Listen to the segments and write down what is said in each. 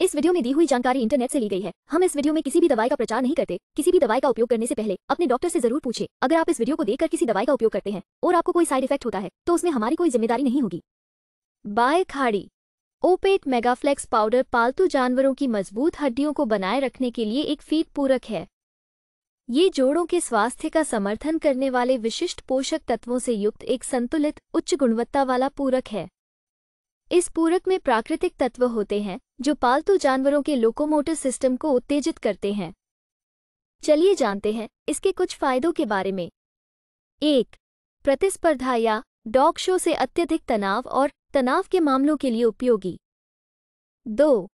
इस वीडियो में दी हुई जानकारी इंटरनेट से ली गई है हम इस वीडियो में किसी भी दवाई का प्रचार नहीं करते किसी भी दवाई का उपयोग करने से पहले अपने डॉक्टर से जरूर पूछे अगर आप इस वीडियो को देखकर किसी दवाई का उपयोग करते हैं और आपको कोई साइड इफेक्ट होता है तो उसमें हमारी कोई जिम्मेदारी नहीं होगी बाय खाड़ी ओपेट मेगाफ्लेक्स पाउडर पालतू जानवरों की मजबूत हड्डियों को बनाए रखने के लिए एक फीड पूरक है ये जोड़ों के स्वास्थ्य का समर्थन करने वाले विशिष्ट पोषक तत्वों से युक्त एक संतुलित उच्च गुणवत्ता वाला पूरक है इस पूरक में प्राकृतिक तत्व होते हैं जो पालतू जानवरों के लोकोमोटिव सिस्टम को उत्तेजित करते हैं चलिए जानते हैं इसके कुछ फायदों के बारे में एक प्रतिस्पर्धा या डॉग शो से अत्यधिक तनाव और तनाव के मामलों के लिए उपयोगी दो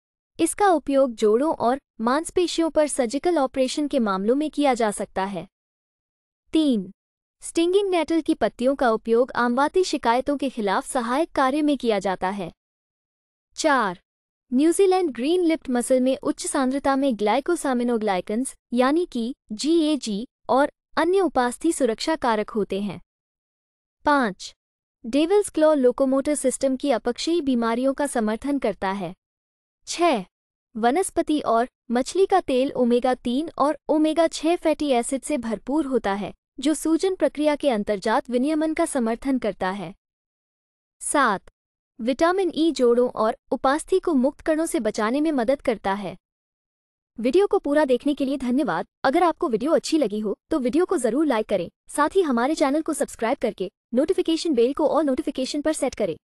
इसका उपयोग जोड़ों और मांसपेशियों पर सर्जिकल ऑपरेशन के मामलों में किया जा सकता है तीन स्टिंगिंग नेटल की पत्तियों का उपयोग आमवाती शिकायतों के खिलाफ सहायक कार्य में किया जाता है चार न्यूजीलैंड ग्रीन लिप्ट मसल में उच्च सांद्रता में ग्लाइकोसामिनोग्लाइकन्स यानी कि जीएजी और अन्य उपास्थि सुरक्षा कारक होते हैं पाँच डेविल्स क्लॉ लोकोमोटर सिस्टम की अपक्षयी बीमारियों का समर्थन करता है छह वनस्पति और मछली का तेल ओमेगा तीन और ओमेगा छह फैटी एसिड से भरपूर होता है जो सूजन प्रक्रिया के अंतर्जात विनियमन का समर्थन करता है सात विटामिन ई e जोड़ों और उपास्थि को मुक्त कणों से बचाने में मदद करता है वीडियो को पूरा देखने के लिए धन्यवाद अगर आपको वीडियो अच्छी लगी हो तो वीडियो को जरूर लाइक करें साथ ही हमारे चैनल को सब्सक्राइब करके नोटिफिकेशन बेल को और नोटिफिकेशन पर सेट करें